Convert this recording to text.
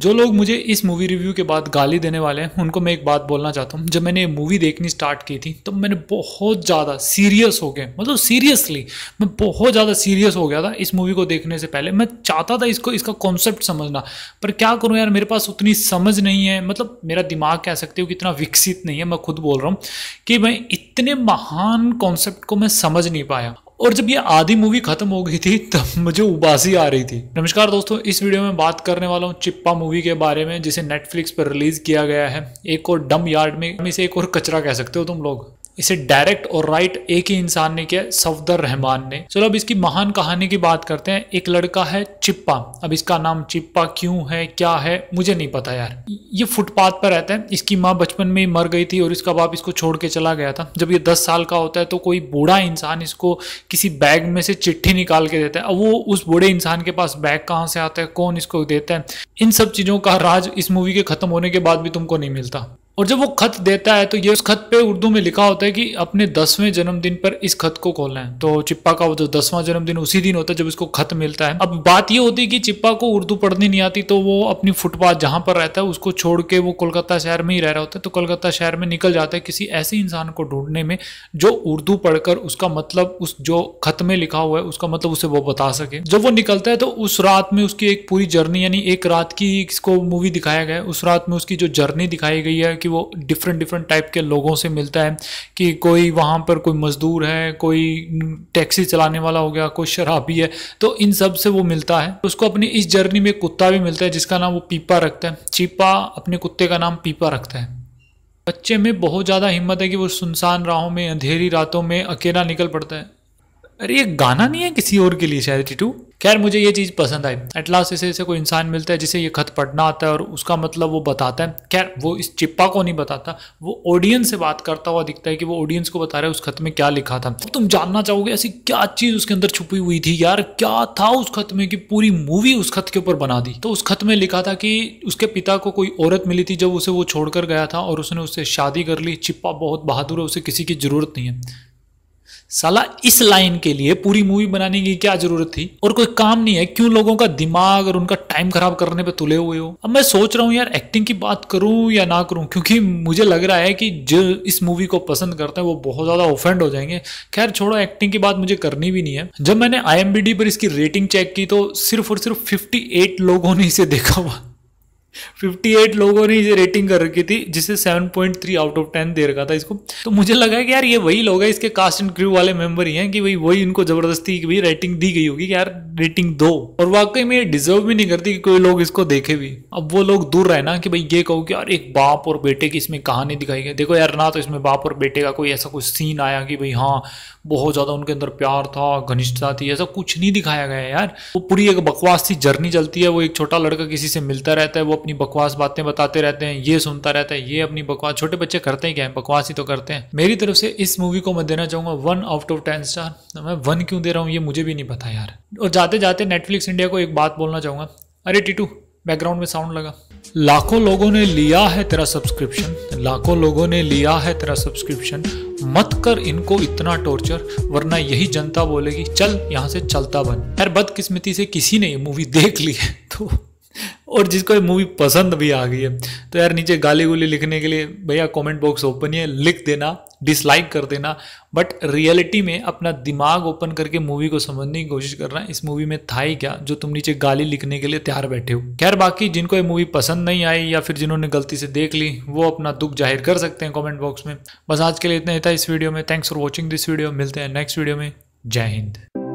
जो लोग मुझे इस मूवी रिव्यू के बाद गाली देने वाले हैं उनको मैं एक बात बोलना चाहता हूँ जब मैंने ये मूवी देखनी स्टार्ट की थी तो मैंने बहुत ज़्यादा सीरियस हो गया मतलब सीरियसली मैं बहुत ज़्यादा सीरियस हो गया था इस मूवी को देखने से पहले मैं चाहता था इसको इसका कॉन्सेप्ट समझना पर क्या करूँ यार मेरे पास उतनी समझ नहीं है मतलब मेरा दिमाग कह सकते हो कि इतना विकसित नहीं है मैं खुद बोल रहा हूँ कि मैं इतने महान कॉन्सेप्ट को मैं समझ नहीं पाया और जब ये आधी मूवी खत्म हो गई थी तब मुझे उबासी आ रही थी नमस्कार दोस्तों इस वीडियो में बात करने वाला हूँ चिप्पा मूवी के बारे में जिसे नेटफ्लिक्स पर रिलीज किया गया है एक और डम यार्ड में इसे एक और कचरा कह सकते हो तुम लोग इसे डायरेक्ट और राइट एक ही इंसान ने किया सफदर रहमान ने चलो अब इसकी महान कहानी की बात करते हैं एक लड़का है चिप्पा अब इसका नाम चिप्पा क्यों है क्या है मुझे नहीं पता यार ये फुटपाथ पर रहता है इसकी माँ बचपन में ही मर गई थी और इसका बाप इसको छोड़ के चला गया था जब ये दस साल का होता है तो कोई बूढ़ा इंसान इसको किसी बैग में से चिट्ठी निकाल के देता है अब वो उस बूढ़े इंसान के पास बैग कहाँ से आता है कौन इसको देता है इन सब चीज़ों का राज इस मूवी के खत्म होने के बाद भी तुमको नहीं मिलता और जब वो खत देता है तो ये उस खत पे उर्दू में लिखा होता है कि अपने दसवें जन्मदिन पर इस खत को खोलना है तो चिप्पा का वो जो दसवां जन्मदिन उसी दिन होता है जब इसको खत मिलता है अब बात ये होती है कि चिप्पा को उर्दू पढ़नी नहीं आती तो वो अपनी फुटपाथ जहाँ पर रहता है उसको छोड़ के वो कोलकाता शहर में ही रह रहा होता है तो कोलकाता शहर में निकल जाता है किसी ऐसे इंसान को ढूंढने में जो उर्दू पढ़कर उसका मतलब उस जो खत में लिखा हुआ है उसका मतलब उसे वो बता सके जब वो निकलता है तो उस रात में उसकी एक पूरी जर्नी यानी एक रात की इसको मूवी दिखाया गया है उस रात में उसकी जो जर्नी दिखाई गई है कि वो डिफरेंट डिफरेंट टाइप के लोगों से मिलता है कि कोई वहाँ पर कोई मज़दूर है कोई टैक्सी चलाने वाला हो गया कोई शराबी है तो इन सब से वो मिलता है उसको अपनी इस जर्नी में कुत्ता भी मिलता है जिसका नाम वो पीपा रखता है चीपा अपने कुत्ते का नाम पीपा रखता है बच्चे में बहुत ज़्यादा हिम्मत है कि वो सुनसान राहों में अंधेरी रातों में अकेला निकल पड़ता है अरे ये गाना नहीं है किसी और के लिए शायद टिटू खैर मुझे ये चीज़ पसंद आई एट लास्ट इसे ऐसे कोई इंसान मिलता है जिसे ये खत पढ़ना आता है और उसका मतलब वो बताता है खैर वो इस चिप्पा को नहीं बताता वो ऑडियंस से बात करता हुआ दिखता है कि वो ऑडियंस को बता रहा है उस खत में क्या लिखा था तो तुम जानना चाहोगे ऐसी क्या चीज़ उसके अंदर छुपी हुई थी यार क्या था उस खत में कि पूरी मूवी उस खत के ऊपर बना दी तो उस खत में लिखा था कि उसके पिता को कोई औरत मिली थी जब उसे वो छोड़कर गया था और उसने उससे शादी कर ली चिप्पा बहुत बहादुर है उसे किसी की ज़रूरत नहीं है साला इस लाइन के लिए पूरी मूवी बनाने की क्या जरूरत थी और कोई काम नहीं है क्यों लोगों का दिमाग और उनका टाइम खराब करने पे तुले हुए हो अब मैं सोच रहा हूँ यार एक्टिंग की बात करूं या ना करूं क्योंकि मुझे लग रहा है कि जो इस मूवी को पसंद करते हैं वो बहुत ज्यादा ऑफेंड हो जाएंगे खैर छोड़ो एक्टिंग की बात मुझे करनी भी नहीं है जब मैंने आई पर इसकी रेटिंग चेक की तो सिर्फ और सिर्फ फिफ्टी लोगों ने इसे देखा हुआ 58 लोगों ने ये रेटिंग कर रखी थी जिसे 7.3 आउट ऑफ 10 दे रखा था इसको तो मुझे लगा कि यार ये वही लोग हैं इसके कास्ट एंड क्रू वाले मेंबर ही हैं कि भाई वही इनको जबरदस्ती की भी रेटिंग दी गई होगी कि यार रेटिंग दो और वाकई में डिजर्व भी नहीं करती कि कोई लोग इसको देखे भी अब वो लोग दूर रहे ना कि भाई ये कहो कि यार एक बाप और बेटे की इसमें कहानी दिखाई गई देखो यार ना तो इसमें बाप और बेटे का कोई ऐसा कुछ सीन आया कि भाई हाँ बहुत ज़्यादा उनके अंदर प्यार था घनिष्ठता थी ऐसा कुछ नहीं दिखाया गया यार वो पूरी एक बकवास सी जर्नी चलती है वो एक छोटा लड़का किसी से मिलता रहता है वो अपनी बकवास बातें बताते रहते हैं ये सुनता रहता है ये अपनी बकवास छोटे बच्चे करते हैं क्या है बकवास ही तो करते हैं मेरी तरफ से इस मूवी को मैं देना चाहूंगा one out of ten star मैं वन क्यों दे रहा हूँ ये मुझे भी नहीं पता यार और जाते जाते नेटफ्लिक्स इंडिया को एक बात बोलना चाहूंगा अरे टीटू बैकग्राउंड में साउंड लगा लाखों लोगों ने लिया है तेरा सब्सक्रिप्शन लाखों लोगों ने लिया है तेरा सब्सक्रिप्शन मत कर इनको इतना टॉर्चर वरना यही जनता बोलेगी चल यहाँ से चलता बन यार बदकिस्मती से किसी ने ये मूवी देख ली है तो और जिसको ये मूवी पसंद भी आ गई है तो यार नीचे गाली गुली लिखने के लिए भैया कमेंट बॉक्स ओपन है लिख देना डिसलाइक कर देना बट रियलिटी में अपना दिमाग ओपन करके मूवी को समझने की कोशिश करना इस मूवी में था ही क्या जो तुम नीचे गाली लिखने के लिए तैयार बैठे हो खैर बाकी जिनको ये मूवी पसंद नहीं आई या फिर जिन्होंने गलती से देख ली वो अपना दुख जाहिर कर सकते हैं कॉमेंट बॉक्स में बस आज के लिए इतना ही था इस वीडियो में thanks for watching this video मिलते हैं नेक्स्ट वीडियो में जय हिंद